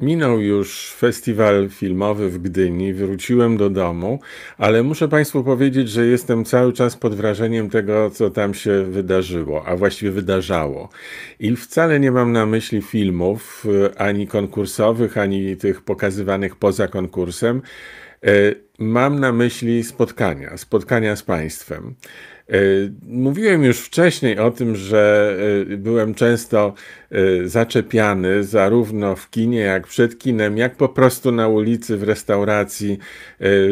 Minął już festiwal filmowy w Gdyni, wróciłem do domu, ale muszę Państwu powiedzieć, że jestem cały czas pod wrażeniem tego, co tam się wydarzyło, a właściwie wydarzało. I wcale nie mam na myśli filmów, e, ani konkursowych, ani tych pokazywanych poza konkursem. E, mam na myśli spotkania, spotkania z Państwem. E, mówiłem już wcześniej o tym, że e, byłem często e, zaczepiany zarówno w kinie, jak przed kinem, jak po prostu na ulicy, w restauracji,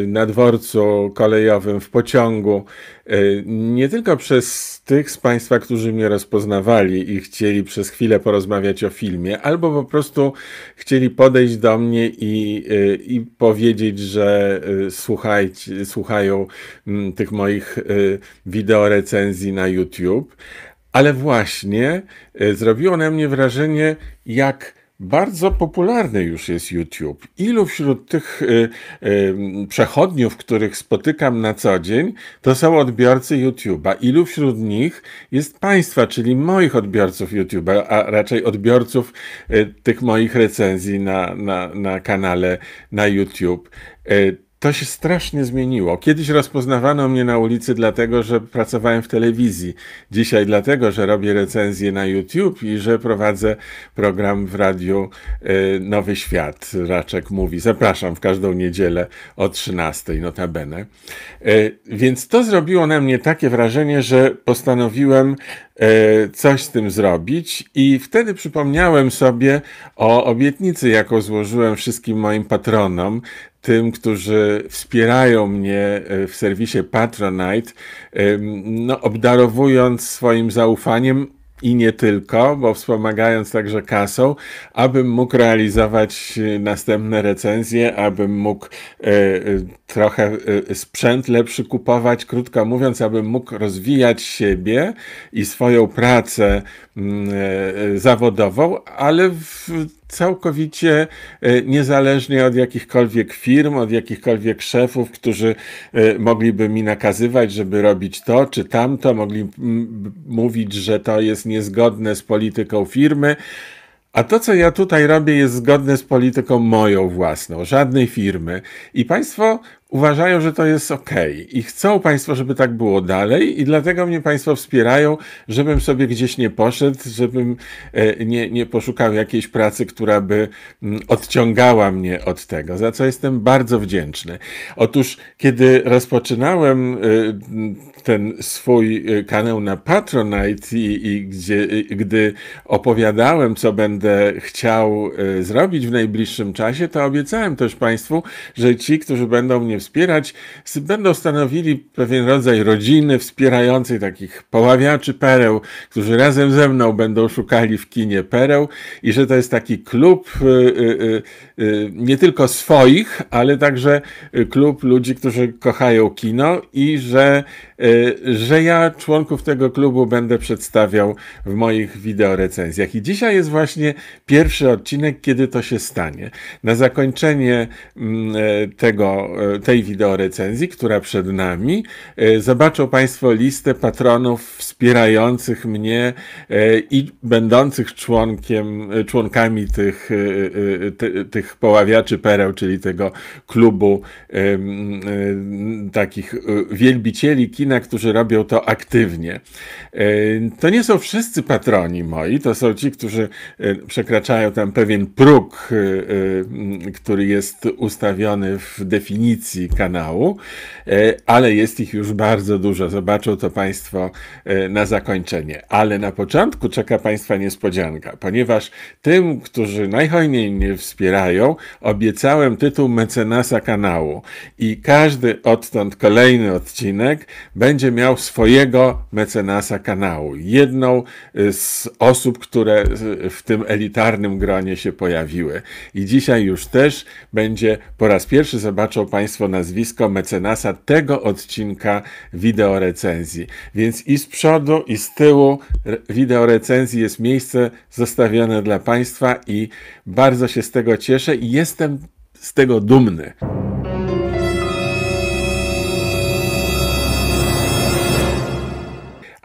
na dworcu kolejowym, w pociągu. Nie tylko przez tych z Państwa, którzy mnie rozpoznawali i chcieli przez chwilę porozmawiać o filmie, albo po prostu chcieli podejść do mnie i, i powiedzieć, że słuchają tych moich wideowych wideo recenzji na YouTube, ale właśnie e, zrobiło na mnie wrażenie, jak bardzo popularny już jest YouTube. Ilu wśród tych y, y, przechodniów, których spotykam na co dzień, to są odbiorcy YouTube'a? Ilu wśród nich jest Państwa, czyli moich odbiorców YouTube'a, a raczej odbiorców y, tych moich recenzji na, na, na kanale na YouTube? To się strasznie zmieniło. Kiedyś rozpoznawano mnie na ulicy dlatego, że pracowałem w telewizji. Dzisiaj dlatego, że robię recenzje na YouTube i że prowadzę program w radiu y, Nowy Świat, Raczek Mówi. Zapraszam w każdą niedzielę o 13, notabene. Y, więc to zrobiło na mnie takie wrażenie, że postanowiłem E, coś z tym zrobić. I wtedy przypomniałem sobie o obietnicy, jaką złożyłem wszystkim moim patronom, tym, którzy wspierają mnie e, w serwisie Patronite, no, obdarowując swoim zaufaniem i nie tylko, bo wspomagając także kasą, abym mógł realizować y, następne recenzje, abym mógł y, trochę y, sprzęt lepszy kupować, krótko mówiąc, abym mógł rozwijać siebie i swoją pracę mm, zawodową, ale w całkowicie e, niezależnie od jakichkolwiek firm, od jakichkolwiek szefów, którzy e, mogliby mi nakazywać, żeby robić to czy tamto, mogli mówić, że to jest niezgodne z polityką firmy. A to, co ja tutaj robię, jest zgodne z polityką moją własną, żadnej firmy. I Państwo uważają, że to jest ok i chcą Państwo, żeby tak było dalej i dlatego mnie Państwo wspierają, żebym sobie gdzieś nie poszedł, żebym e, nie, nie poszukał jakiejś pracy, która by mm, odciągała mnie od tego, za co jestem bardzo wdzięczny. Otóż, kiedy rozpoczynałem e, ten swój e, kanał na Patronite i, i gdzie, i gdy opowiadałem, co będę chciał zrobić w najbliższym czasie, to obiecałem też Państwu, że ci, którzy będą mnie wspierać, będą stanowili pewien rodzaj rodziny wspierającej takich poławiaczy pereł, którzy razem ze mną będą szukali w kinie pereł i że to jest taki klub y, y, y, nie tylko swoich, ale także klub ludzi, którzy kochają kino i że Y, że ja członków tego klubu będę przedstawiał w moich wideorecenzjach. I dzisiaj jest właśnie pierwszy odcinek, kiedy to się stanie. Na zakończenie mm, e, tego, e, tej wideorecenzji, która przed nami, e, zobaczą Państwo listę patronów wspierających mnie i będących członkiem, członkami tych, tych poławiaczy pereł, czyli tego klubu takich wielbicieli kina, którzy robią to aktywnie. E, to nie są wszyscy patroni moi, to są ci, którzy e, przekraczają tam pewien próg, e, który jest ustawiony w definicji kanału, ale jest ich już bardzo dużo. Zobaczą to Państwo na zakończenie. Ale na początku czeka Państwa niespodzianka, ponieważ tym, którzy najhojniej mnie wspierają, obiecałem tytuł mecenasa kanału i każdy odtąd kolejny odcinek będzie miał swojego mecenasa kanału. Jedną y, z osób, które y, w tym elitarnym gronie się pojawiły. I dzisiaj już też będzie po raz pierwszy zobaczą Państwo nazwisko mecenasa tego odcinka wideorecenzji. Więc i z przodu, i z tyłu wideorecenzji jest miejsce zostawione dla Państwa i bardzo się z tego cieszę i jestem z tego dumny.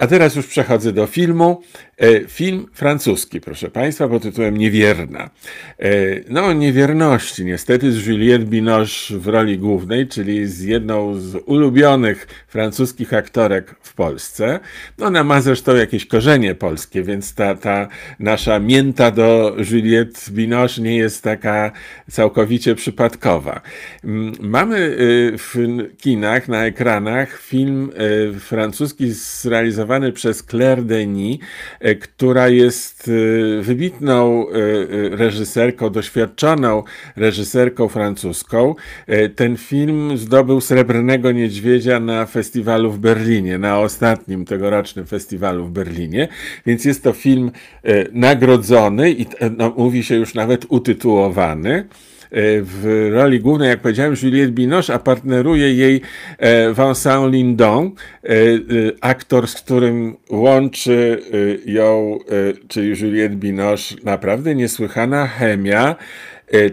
A teraz już przechodzę do filmu. E, film francuski, proszę Państwa, pod tytułem Niewierna. E, no, o niewierności, niestety, z Juliette Binoche w roli głównej, czyli z jedną z ulubionych francuskich aktorek w Polsce. No, ona ma zresztą jakieś korzenie polskie, więc ta, ta nasza mięta do Juliette Binoche nie jest taka całkowicie przypadkowa. Mm, mamy y, w kinach, na ekranach film y, francuski zrealizowany przez Claire Denis, Y, która jest y, wybitną y, reżyserką, doświadczoną reżyserką francuską. Ten film zdobył Srebrnego Niedźwiedzia na festiwalu w Berlinie, na ostatnim tegorocznym festiwalu w Berlinie, więc jest to film nagrodzony i no, mówi się już nawet utytułowany. W roli głównej, jak powiedziałem, Juliette Binoche, a partneruje jej e, Vincent Lindon, e, e, aktor, z którym łączy ją, czyli Juliette Binoche, naprawdę niesłychana chemia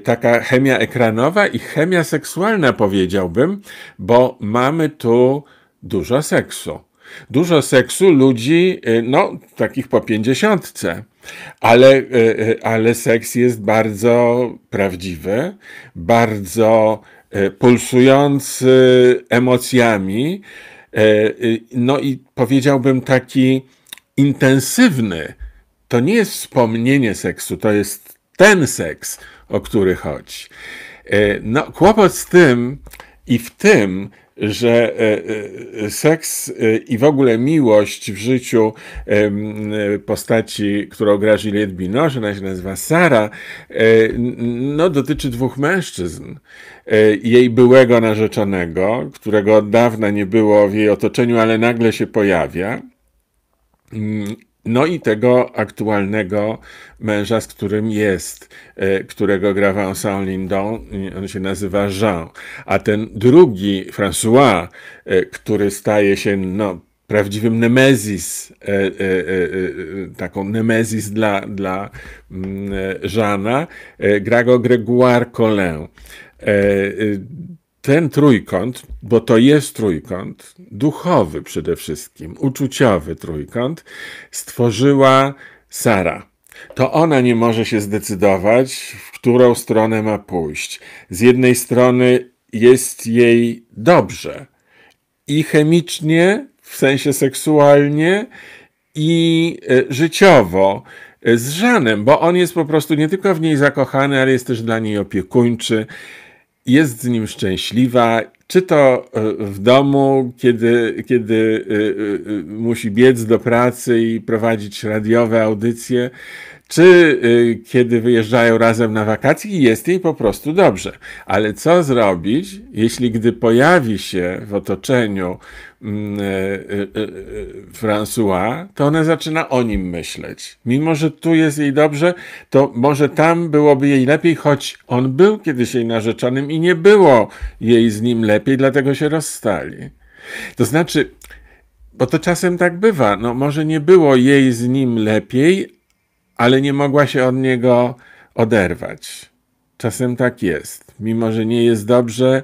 taka chemia ekranowa i chemia seksualna, powiedziałbym, bo mamy tu dużo seksu. Dużo seksu ludzi, no, takich po pięćdziesiątce. Ale, e, e, ale seks jest bardzo prawdziwy, bardzo e, pulsujący emocjami, no i powiedziałbym taki intensywny. To nie jest wspomnienie seksu, to jest ten seks, o który chodzi. No, kłopot z tym i w tym, że e, e, seks e, i w ogóle miłość w życiu postaci, którą gra Juliette Binoche, ona się nazywa Sara, no dotyczy dwóch mężczyzn. Jej byłego narzeczonego, którego od dawna nie było w jej otoczeniu, ale nagle się pojawia mm, no i tego aktualnego męża, z którym jest, e, którego gra Vincent Lindon, on się nazywa Jean. A ten drugi, François, e, który staje się no, prawdziwym nemezis, e, taką nemezis dla, dla Żana, mm, gra go Grégoire Collin ten trójkąt, bo to jest trójkąt, duchowy przede wszystkim, uczuciowy trójkąt, stworzyła Sara. To ona nie może się zdecydować, w którą stronę ma pójść. Z jednej strony jest jej dobrze i chemicznie, w sensie seksualnie, i e, życiowo e, z Żanem, bo on jest po prostu nie tylko w niej zakochany, ale jest też dla niej opiekuńczy jest z nim szczęśliwa, czy to e, w domu, kiedy, kiedy e, e, musi biec do pracy i prowadzić radiowe audycje, czy kiedy wyjeżdżają razem na wakacje i jest jej po prostu dobrze. Ale co zrobić, jeśli gdy pojawi się w otoczeniu Mm, e, e, e, François, to ona zaczyna o nim myśleć. Mimo, że tu jest jej dobrze, to może tam byłoby jej lepiej, choć on był kiedyś jej narzeczonym i nie było jej z nim lepiej, dlatego się rozstali. To znaczy, bo to czasem tak bywa, no może nie było jej z nim lepiej, ale nie mogła się od niego oderwać. Czasem tak jest. Mimo, że nie jest dobrze,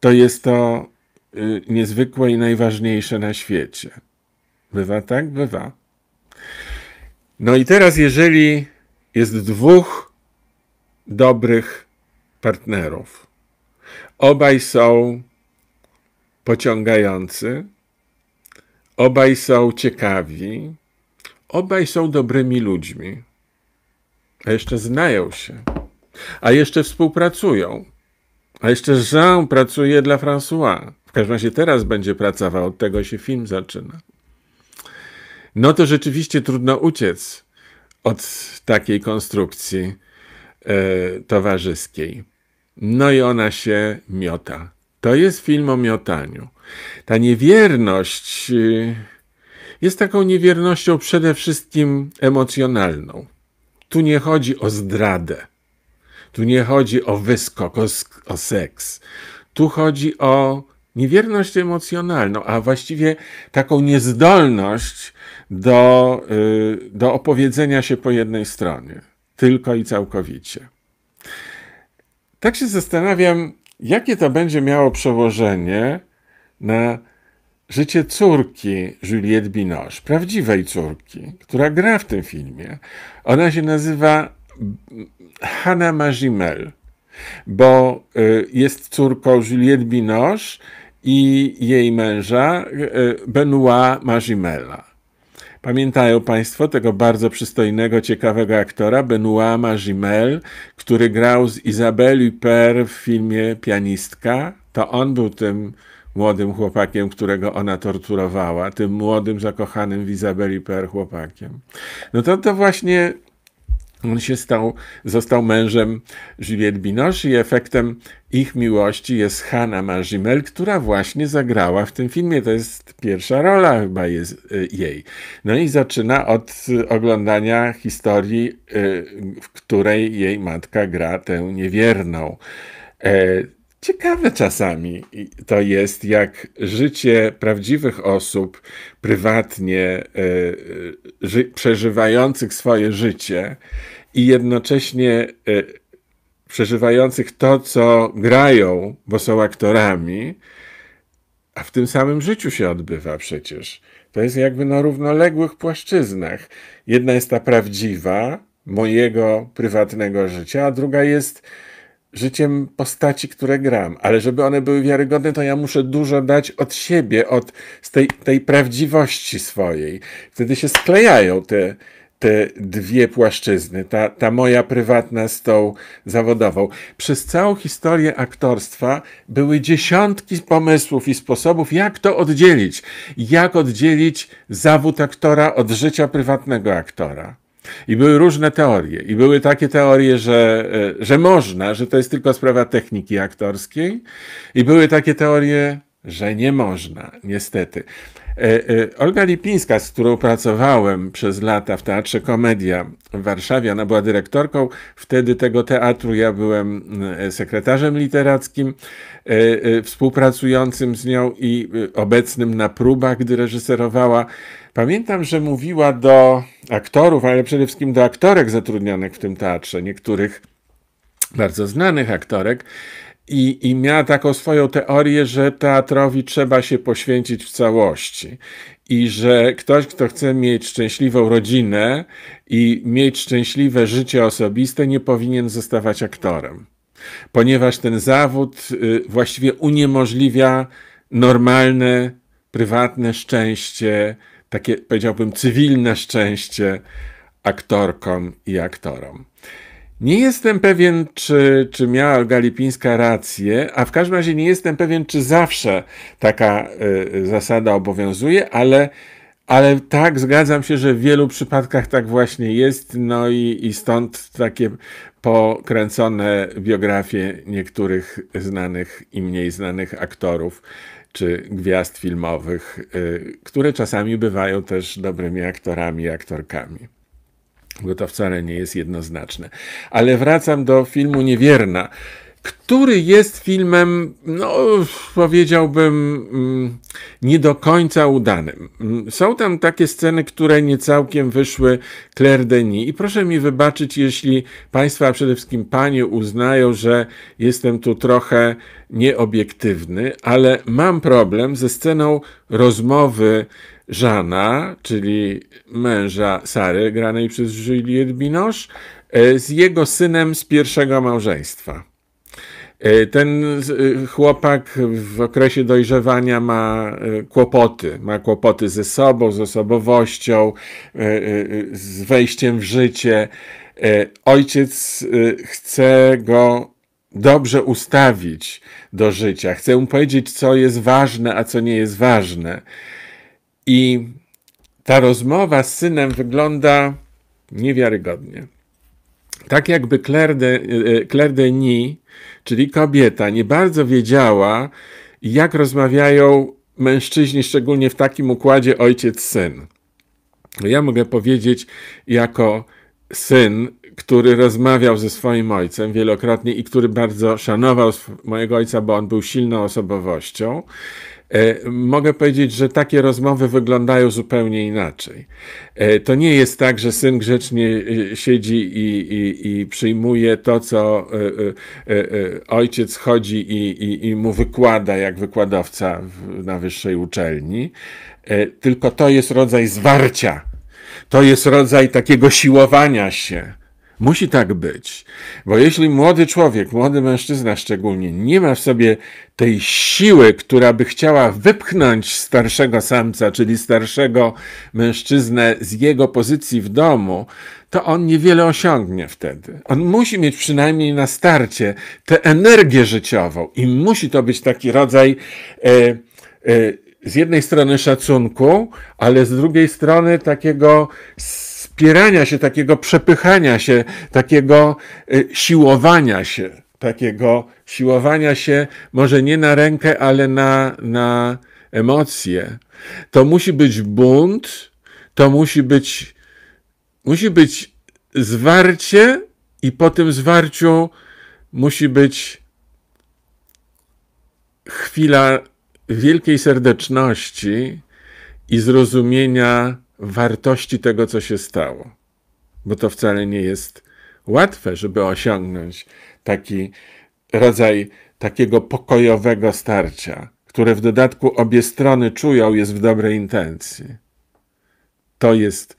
to jest to Y, niezwykłe i najważniejsze na świecie. Bywa tak? Bywa. No i teraz, jeżeli jest dwóch dobrych partnerów, obaj są pociągający, obaj są ciekawi, obaj są dobrymi ludźmi, a jeszcze znają się, a jeszcze współpracują, a jeszcze Jean pracuje dla François każdym razie teraz będzie pracował, od tego się film zaczyna. No to rzeczywiście trudno uciec od takiej konstrukcji e, towarzyskiej. No i ona się miota. To jest film o miotaniu. Ta niewierność e, jest taką niewiernością przede wszystkim emocjonalną. Tu nie chodzi o zdradę. Tu nie chodzi o wyskok, o, o seks. Tu chodzi o Niewierność emocjonalną, a właściwie taką niezdolność do, y, do opowiedzenia się po jednej stronie, tylko i całkowicie. Tak się zastanawiam, jakie to będzie miało przełożenie na życie córki Juliette Binoche, prawdziwej córki, która gra w tym filmie. Ona się nazywa Hanna Marzimel, bo y, jest córką Juliette Binoche, i jej męża e, Benoit Marzimella. Pamiętają Państwo tego bardzo przystojnego, ciekawego aktora Benoit Marzimel, który grał z Isabelle Per w filmie Pianistka? To on był tym młodym chłopakiem, którego ona torturowała, tym młodym, zakochanym w Izabeli Per chłopakiem. No to, to właśnie on się stał, został mężem Juliette Binoche i efektem ich miłości jest Hanna Marzimel, która właśnie zagrała w tym filmie. To jest pierwsza rola chyba jest y, jej. No i zaczyna od y, oglądania historii, y, w której jej matka gra tę niewierną. E, ciekawe czasami to jest, jak życie prawdziwych osób, prywatnie e, e, przeżywających swoje życie, i jednocześnie e, przeżywających to, co grają, bo są aktorami, a w tym samym życiu się odbywa przecież. To jest jakby na równoległych płaszczyznach. Jedna jest ta prawdziwa, mojego prywatnego życia, a druga jest życiem postaci, które gram. Ale żeby one były wiarygodne, to ja muszę dużo dać od siebie, od tej, tej prawdziwości swojej. Wtedy się sklejają te, te dwie płaszczyzny, ta, ta moja prywatna z tą zawodową. Przez całą historię aktorstwa były dziesiątki pomysłów i sposobów, jak to oddzielić. Jak oddzielić zawód aktora od życia prywatnego aktora. I były różne teorie. I były takie teorie, że, e, że można, że to jest tylko sprawa techniki aktorskiej. I były takie teorie, że nie można, niestety. E, e, Olga Lipińska, z którą pracowałem przez lata w Teatrze Komedia w Warszawie, ona była dyrektorką wtedy tego teatru, ja byłem e, sekretarzem literackim, współpracującym z nią i obecnym na próbach, gdy reżyserowała. Pamiętam, że mówiła do aktorów, ale przede wszystkim do aktorek zatrudnionych w tym teatrze, niektórych bardzo znanych aktorek, i, I miała taką swoją teorię, że teatrowi trzeba się poświęcić w całości i że ktoś, kto chce mieć szczęśliwą rodzinę i mieć szczęśliwe życie osobiste, nie powinien zostawać aktorem, ponieważ ten zawód y, właściwie uniemożliwia normalne, prywatne szczęście, takie powiedziałbym cywilne szczęście aktorkom i aktorom. Nie jestem pewien, czy, czy miała Galipińska rację, a w każdym razie nie jestem pewien, czy zawsze taka y, zasada obowiązuje, ale, ale tak, zgadzam się, że w wielu przypadkach tak właśnie jest, no i, i stąd takie pokręcone biografie niektórych znanych i mniej znanych aktorów czy gwiazd filmowych, y, które czasami bywają też dobrymi aktorami i aktorkami bo to wcale nie jest jednoznaczne. Ale wracam do filmu Niewierna który jest filmem, no powiedziałbym, mm, nie do końca udanym. Są tam takie sceny, które nie całkiem wyszły Claire Denis. I proszę mi wybaczyć, jeśli Państwa, a przede wszystkim Panie uznają, że jestem tu trochę nieobiektywny, ale mam problem ze sceną rozmowy Żana, czyli męża Sary, granej przez Juliette Binoche, e, z jego synem z pierwszego małżeństwa. E, ten e, chłopak w okresie dojrzewania ma e, kłopoty. Ma kłopoty ze sobą, z osobowością, z wejściem w życie. Ojciec chce go dobrze ustawić do życia. chce mu powiedzieć, co jest ważne, a co nie jest ważne. I ta rozmowa z synem wygląda niewiarygodnie tak jakby Claire, de, e, e, Claire Denis, czyli kobieta, nie bardzo wiedziała, jak rozmawiają mężczyźni, szczególnie w takim układzie ojciec-syn. Ja mogę powiedzieć, jako syn, który rozmawiał ze swoim ojcem wielokrotnie i który bardzo szanował mojego ojca, bo on był silną osobowością. E, mogę powiedzieć, że takie rozmowy wyglądają zupełnie inaczej. E, to nie jest tak, że syn grzecznie e, siedzi i, i, i przyjmuje to, co ojciec chodzi i, i mu wykłada, jak wykładowca na wyższej uczelni, tylko to jest rodzaj zwarcia. To jest rodzaj takiego siłowania się Musi tak być, bo jeśli młody człowiek, młody mężczyzna szczególnie, nie ma w sobie tej siły, która by chciała wypchnąć starszego samca, czyli starszego mężczyznę z jego pozycji w domu, to on niewiele osiągnie wtedy. On musi mieć przynajmniej na starcie tę energię życiową i musi to być taki rodzaj. E, e, z jednej strony szacunku, ale z drugiej strony takiego wspierania się, takiego przepychania się, takiego y, siłowania się, takiego siłowania się może nie na rękę, ale na, na emocje. To musi być bunt, to musi być, musi być zwarcie i po tym zwarciu musi być chwila wielkiej serdeczności i zrozumienia wartości tego, co się stało. Bo to wcale nie jest łatwe, żeby osiągnąć taki rodzaj takiego pokojowego starcia, które w dodatku obie strony czują jest w dobrej intencji. To jest,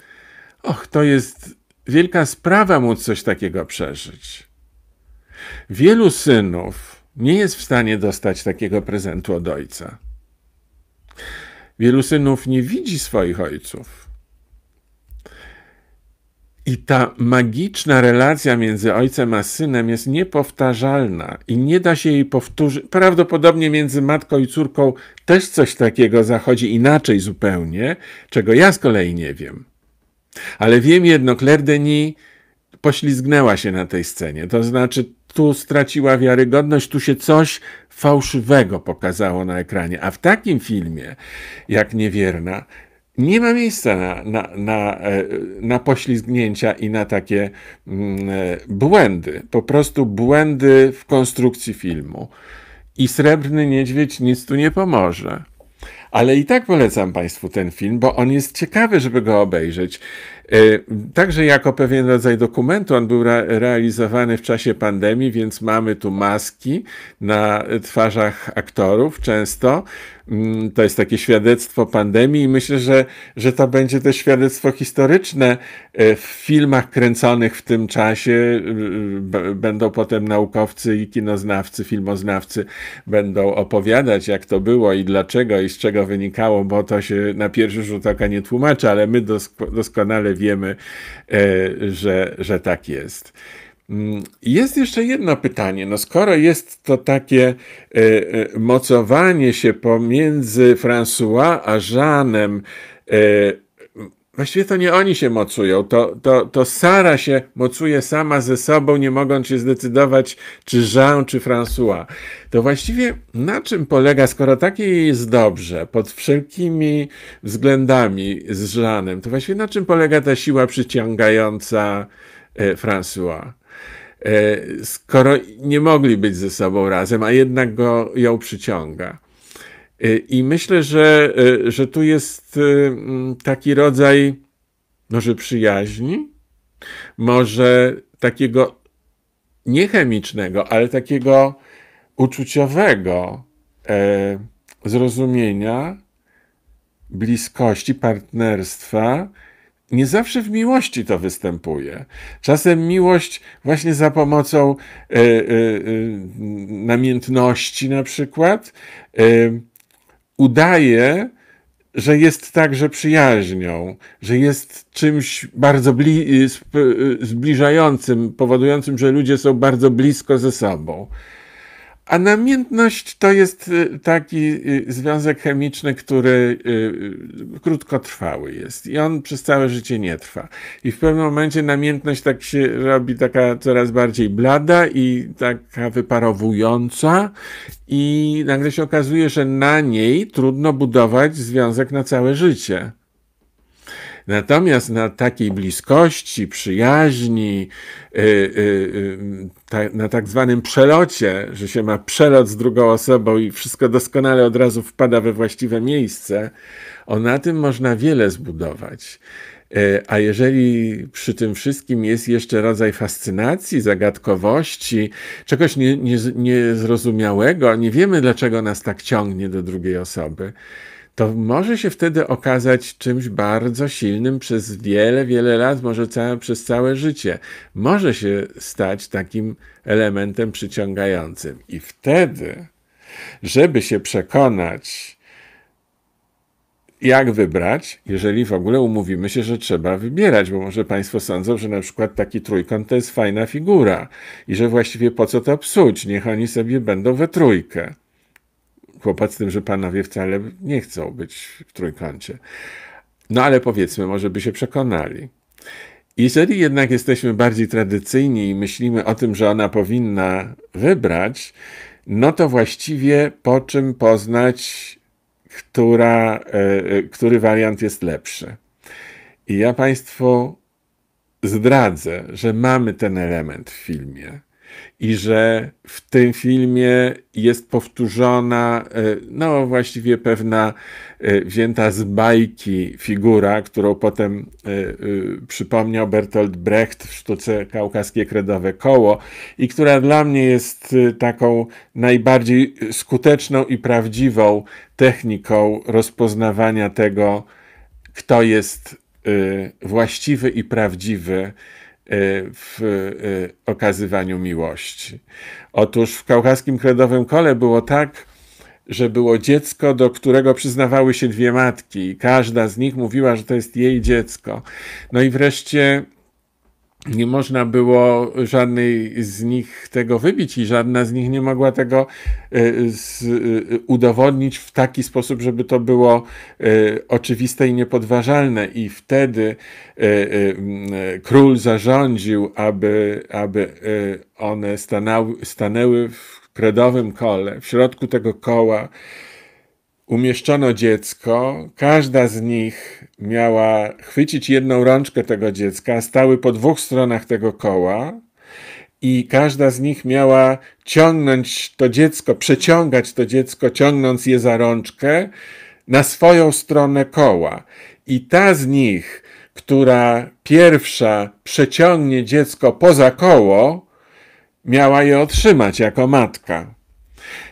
och, to jest wielka sprawa móc coś takiego przeżyć. Wielu synów nie jest w stanie dostać takiego prezentu od ojca. Wielu synów nie widzi swoich ojców i ta magiczna relacja między ojcem a synem jest niepowtarzalna i nie da się jej powtórzyć. Prawdopodobnie między matką i córką też coś takiego zachodzi inaczej zupełnie, czego ja z kolei nie wiem. Ale wiem jedno, Claire Denis poślizgnęła się na tej scenie. To znaczy, tu straciła wiarygodność, tu się coś fałszywego pokazało na ekranie. A w takim filmie, jak niewierna, nie ma miejsca na, na, na, e, na poślizgnięcia i na takie mm, e, błędy. Po prostu błędy w konstrukcji filmu. I srebrny niedźwiedź nic tu nie pomoże. Ale i tak polecam Państwu ten film, bo on jest ciekawy, żeby go obejrzeć. E, także jako pewien rodzaj dokumentu, on był realizowany w czasie pandemii, więc mamy tu maski na twarzach aktorów często. Mm, to jest takie świadectwo pandemii i myślę, że, że to będzie też świadectwo historyczne. E, w filmach kręconych w tym czasie e, będą potem naukowcy i kinoznawcy, filmoznawcy będą opowiadać, jak to było i dlaczego i z czego wynikało, bo to się na pierwszy rzut oka nie tłumaczy, ale my dosk doskonale wiemy, e, że, że tak jest. Mm, jest jeszcze jedno pytanie. No skoro jest to takie e, e, mocowanie się pomiędzy François a Żanem, y, e, właściwie to nie oni się mocują, to, to, to Sara się mocuje sama ze sobą, nie mogąc się zdecydować, czy Jean, czy François. To właściwie na czym polega, skoro takie jest dobrze, pod wszelkimi względami z Jeanem, to właściwie na czym polega ta siła przyciągająca François? E, skoro nie mogli być ze sobą razem, a jednak go, ją przyciąga. E, I myślę, że, e, że tu jest taki rodzaj może przyjaźni, może takiego niechemicznego, ale takiego uczuciowego zrozumienia, bliskości, partnerstwa, nie zawsze w miłości to występuje. Czasem miłość właśnie za pomocą e, e, e, namiętności na przykład udaje, że jest także przyjaźnią, że jest czymś bardzo bli- zbliżającym, powodującym, że ludzie są bardzo blisko ze sobą. A namiętność to jest y, taki y, związek chemiczny, który y, krótkotrwały jest i on przez całe życie nie trwa. I w pewnym momencie namiętność tak się robi taka coraz bardziej blada i taka wyparowująca i nagle się okazuje, że na niej trudno budować związek na całe życie. Natomiast na takiej bliskości, przyjaźni, y, y, y, na tak zwanym przelocie, że się ma przelot z drugą osobą i wszystko doskonale od razu wpada we właściwe miejsce, o na tym można wiele zbudować. A jeżeli przy tym wszystkim jest jeszcze rodzaj fascynacji, zagadkowości, czegoś nie, nie, niezrozumiałego, nie wiemy dlaczego nas tak ciągnie do drugiej osoby, to może się wtedy okazać czymś bardzo silnym przez wiele, wiele lat, może całe, przez całe życie. Może się stać takim elementem przyciągającym. I wtedy, żeby się przekonać, jak wybrać, jeżeli w ogóle umówimy się, że trzeba wybierać, bo może Państwo sądzą, że na przykład taki trójkąt to jest fajna figura i że właściwie po co to psuć, niech oni sobie będą we trójkę kłopot z tym, że panowie wcale nie chcą być w trójkącie. No ale powiedzmy, może by się przekonali. Jeżeli jednak jesteśmy bardziej tradycyjni i myślimy o tym, że ona powinna wybrać, no to właściwie po czym poznać, która, e, e, który wariant jest lepszy. I ja Państwu zdradzę, że mamy ten element w filmie i że w tym filmie jest powtórzona, e, no właściwie pewna e, wzięta z bajki figura, którą potem e, przypomniał Bertolt Brecht w sztuce Kaukaskie Kredowe Koło i która dla mnie jest taką najbardziej skuteczną i prawdziwą techniką rozpoznawania tego, kto jest właściwy i prawdziwy Y, w y, okazywaniu miłości. Otóż w kaukaskim kredowym kole było tak, że było dziecko, do którego przyznawały się dwie matki, i każda z nich mówiła, że to jest jej dziecko. No i wreszcie nie można było żadnej z nich tego wybić i żadna z nich nie mogła tego e, z, e, udowodnić w taki sposób, żeby to było e, oczywiste i niepodważalne. I wtedy król zarządził, aby, aby one stanęły, stanęły w kredowym kole, w środku tego koła umieszczono dziecko, każda z nich miała chwycić jedną rączkę tego dziecka, stały po dwóch stronach tego koła i każda z nich miała ciągnąć to dziecko, przeciągać to dziecko, ciągnąc je za rączkę na swoją stronę koła. I ta z nich, która pierwsza przeciągnie dziecko poza koło, miała je otrzymać jako matka.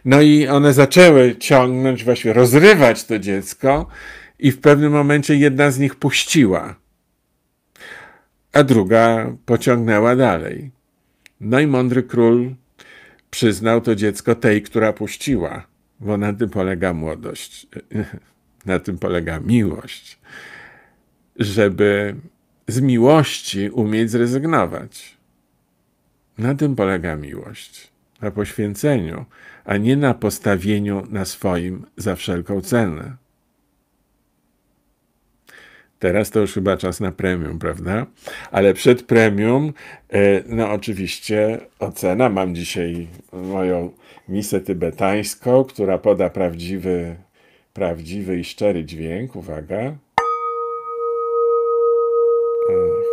No i one zaczęły ciągnąć, właśnie rozrywać to dziecko i w pewnym momencie jedna z nich puściła, a druga pociągnęła dalej. No i mądry król przyznał to dziecko tej, która puściła, bo na tym polega młodość, na tym polega miłość, żeby z miłości umieć zrezygnować. Na tym polega miłość, na poświęceniu, a nie na postawieniu na swoim za wszelką cenę. Teraz to już chyba czas na premium, prawda? Ale przed premium, e, no oczywiście ocena. Mam dzisiaj moją misę tybetańską, która poda prawdziwy, prawdziwy i szczery dźwięk. Uwaga. Ach.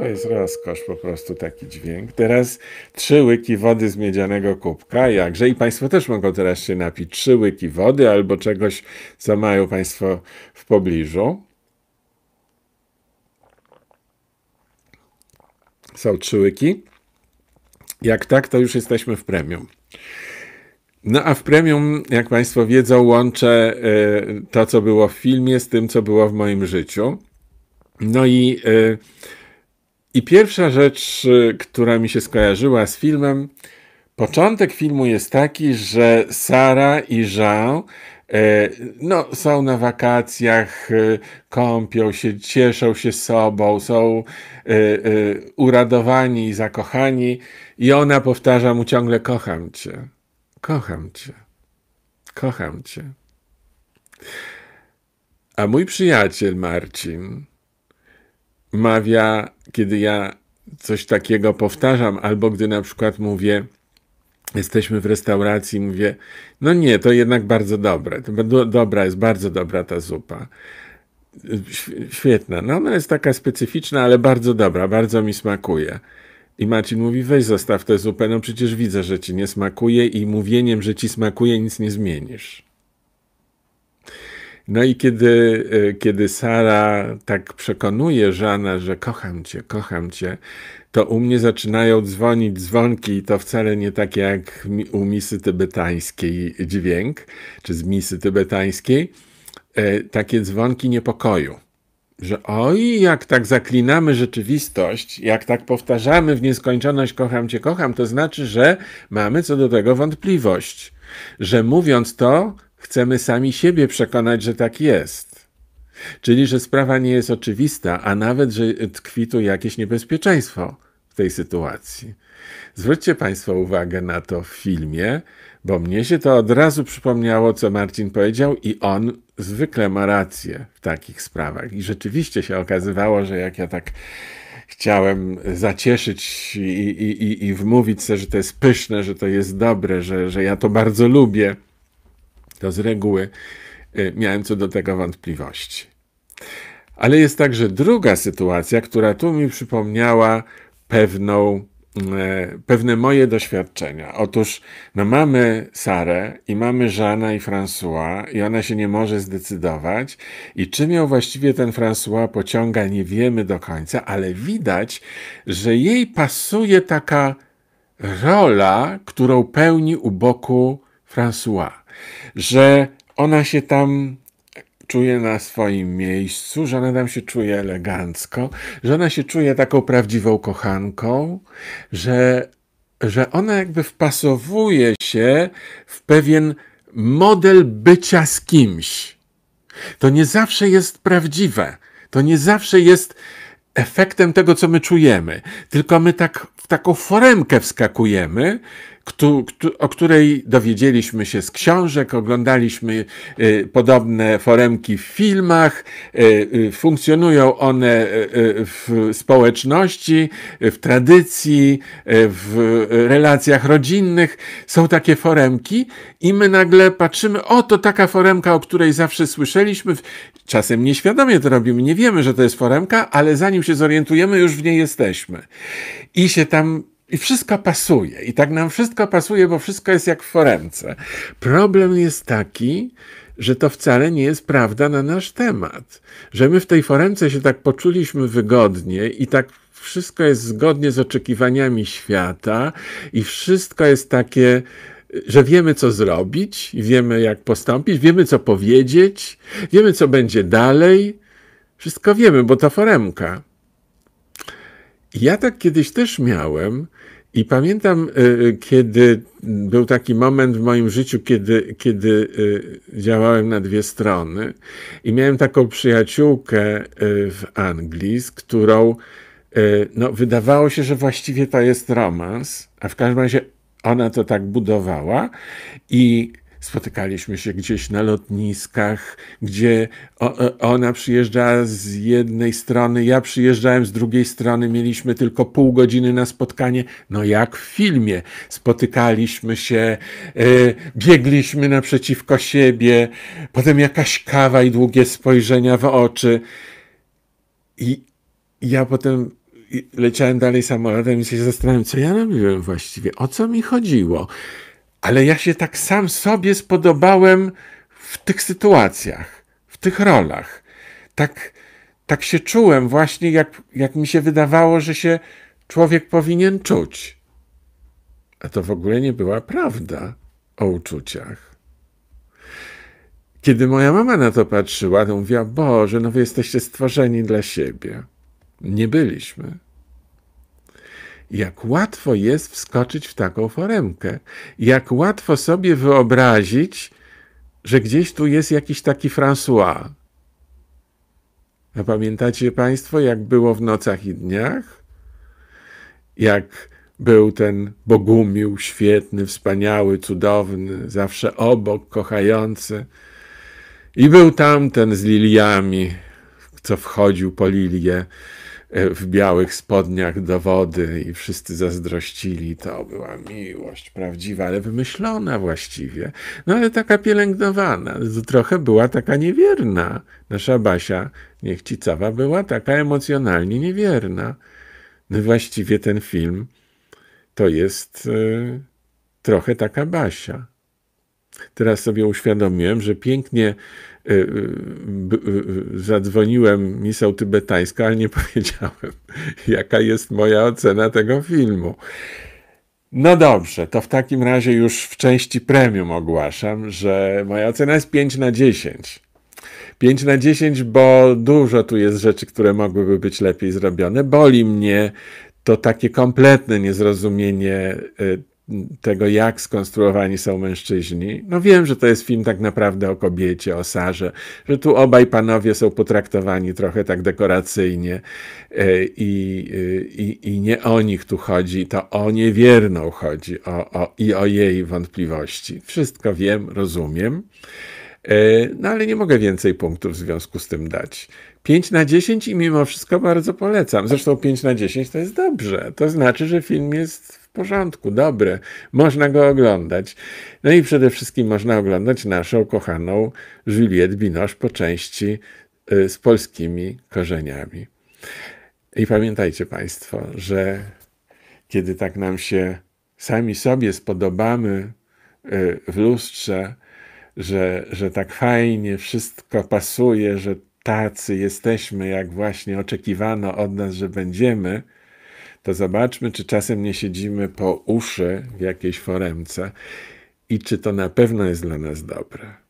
To jest rozkosz, po prostu taki dźwięk. Teraz trzy łyki wody z miedzianego kubka, jakże. I Państwo też mogą teraz się napić trzy łyki wody albo czegoś, co mają Państwo w pobliżu. Są trzy łyki. Jak tak, to już jesteśmy w premium. No a w premium, jak Państwo wiedzą, łączę y, to, co było w filmie, z tym, co było w moim życiu. No i y, i pierwsza rzecz, y, która mi się skojarzyła z filmem, początek filmu jest taki, że Sara i Jean no, są na wakacjach, y, kąpią się, cieszą się sobą, są e, e, uradowani i zakochani, i ona powtarza mu ciągle: Kocham cię, kocham cię, kocham cię. A mój przyjaciel Marcin mawia, kiedy ja coś takiego powtarzam, albo gdy na przykład mówię, jesteśmy w restauracji, mówię, no nie, to jednak bardzo dobre, do, dobra jest, bardzo dobra ta zupa. Świetna. No ona jest taka specyficzna, ale bardzo dobra, bardzo mi smakuje. I Marcin mówi, weź zostaw tę zupę, no przecież widzę, że ci nie smakuje i mówieniem, że ci smakuje nic nie zmienisz. No i kiedy, e, kiedy Sara tak przekonuje Żana, że kocham cię, kocham cię, to u mnie zaczynają dzwonić dzwonki i to wcale nie tak jak u misy tybetańskiej dźwięk, czy z misy tybetańskiej, e, takie dzwonki niepokoju. Że oj, jak tak zaklinamy rzeczywistość, jak tak powtarzamy w nieskończoność kocham cię, kocham, to znaczy, że mamy co do tego wątpliwość. Że mówiąc to, Chcemy sami siebie przekonać, że tak jest. Czyli, że sprawa nie jest oczywista, a nawet, że tkwi tu jakieś niebezpieczeństwo w tej sytuacji. Zwróćcie Państwo uwagę na to w filmie, bo mnie się to od razu przypomniało, co Marcin powiedział, i on zwykle ma rację w takich sprawach. I rzeczywiście się okazywało, że jak ja tak chciałem zacieszyć i, i, i, i wmówić sobie, że to jest pyszne, że to jest dobre, że, że ja to bardzo lubię, to z reguły y, miałem co do tego wątpliwości. Ale jest także druga sytuacja, która tu mi przypomniała pewną, y, pewne moje doświadczenia. Otóż no mamy Sarę i mamy Żana i François i ona się nie może zdecydować i czym ją właściwie ten François pociąga nie wiemy do końca, ale widać, że jej pasuje taka rola, którą pełni u boku François że ona się tam czuje na swoim miejscu, że ona tam się czuje elegancko, że ona się czuje taką prawdziwą kochanką, że, że ona jakby wpasowuje się w pewien model bycia z kimś. To nie zawsze jest prawdziwe. To nie zawsze jest efektem tego, co my czujemy, tylko my tak w taką foremkę wskakujemy o której dowiedzieliśmy się z książek, oglądaliśmy y, podobne foremki w filmach, y, y, funkcjonują one w społeczności, w tradycji, w relacjach rodzinnych. Są takie foremki i my nagle patrzymy, o to taka foremka, o której zawsze słyszeliśmy. Czasem nieświadomie to robimy, nie wiemy, że to jest foremka, ale zanim się zorientujemy, już w niej jesteśmy. I się tam i wszystko pasuje. I tak nam wszystko pasuje, bo wszystko jest jak w foremce. Problem jest taki, że to wcale nie jest prawda na nasz temat. Że my w tej foremce się tak poczuliśmy wygodnie i tak wszystko jest zgodnie z oczekiwaniami świata i wszystko jest takie że wiemy, co zrobić, wiemy, jak postąpić, wiemy, co powiedzieć, wiemy, co będzie dalej. Wszystko wiemy, bo to foremka. Ja tak kiedyś też miałem. I pamiętam, e, e, kiedy był taki moment w moim życiu, kiedy, kiedy e, działałem na dwie strony i miałem taką przyjaciółkę w Anglii, z którą no, wydawało się, że właściwie to jest romans, a w każdym razie ona to tak budowała i spotykaliśmy się gdzieś na lotniskach, gdzie e, ona przyjeżdżała z jednej strony, ja przyjeżdżałem z drugiej strony, mieliśmy tylko pół godziny na spotkanie. No jak w filmie. Spotykaliśmy się, e, biegliśmy naprzeciwko siebie, potem jakaś kawa i długie spojrzenia w oczy. I ja potem leciałem dalej samolotem i się zastanawiam, co ja robiłem właściwie, o co mi chodziło ale ja się tak sam sobie spodobałem w tych sytuacjach, w tych rolach. Tak, tak się czułem właśnie, jak, jak mi się wydawało, że się człowiek powinien czuć. A to w ogóle nie była prawda o uczuciach. Kiedy moja mama na to patrzyła, to mówiła: Boże, no wy jesteście stworzeni dla siebie. Nie byliśmy jak łatwo jest wskoczyć w taką foremkę, jak łatwo sobie wyobrazić, że gdzieś tu jest jakiś taki François. A pamiętacie Państwo, jak było w nocach i dniach? Jak był ten Bogumił świetny, wspaniały, cudowny, zawsze obok, kochający. I był tamten z liliami, co wchodził po lilię E, w białych spodniach do wody i wszyscy zazdrościli. To była miłość prawdziwa, ale wymyślona właściwie. No ale taka pielęgnowana. Trochę była taka niewierna. Nasza Basia Niechcicawa była taka emocjonalnie niewierna. No właściwie ten film to jest y, trochę taka Basia. Teraz sobie uświadomiłem, że pięknie e, e, e, zadzwoniłem misał tybetańską, ale nie powiedziałem, jaka jest moja ocena tego filmu. No dobrze, to w takim razie już w części premium ogłaszam, że moja ocena jest 5 na 10. 5 na 10, bo dużo tu jest rzeczy, które mogłyby być lepiej zrobione. Boli mnie to takie kompletne niezrozumienie tego, jak skonstruowani są mężczyźni. No wiem, że to jest film tak naprawdę o kobiecie, o Sarze, że tu obaj panowie są potraktowani trochę tak dekoracyjnie e, i, e, i, i nie o nich tu chodzi, to o niewierną chodzi o, o, i o jej wątpliwości. Wszystko wiem, rozumiem. E, no ale nie mogę więcej punktów w związku z tym dać. 5 na 10 i mimo wszystko bardzo polecam. Zresztą 5 na 10 to jest dobrze. To znaczy, że film jest porządku, dobre, można go oglądać. No i przede wszystkim można oglądać naszą kochaną Juliette Binoche po części y, z polskimi korzeniami. I pamiętajcie Państwo, że kiedy tak nam się sami sobie spodobamy y, w lustrze, że, że tak fajnie wszystko pasuje, że tacy jesteśmy, jak właśnie oczekiwano od nas, że będziemy, to zobaczmy, czy czasem nie siedzimy po uszy w jakiejś foremce i czy to na pewno jest dla nas dobre.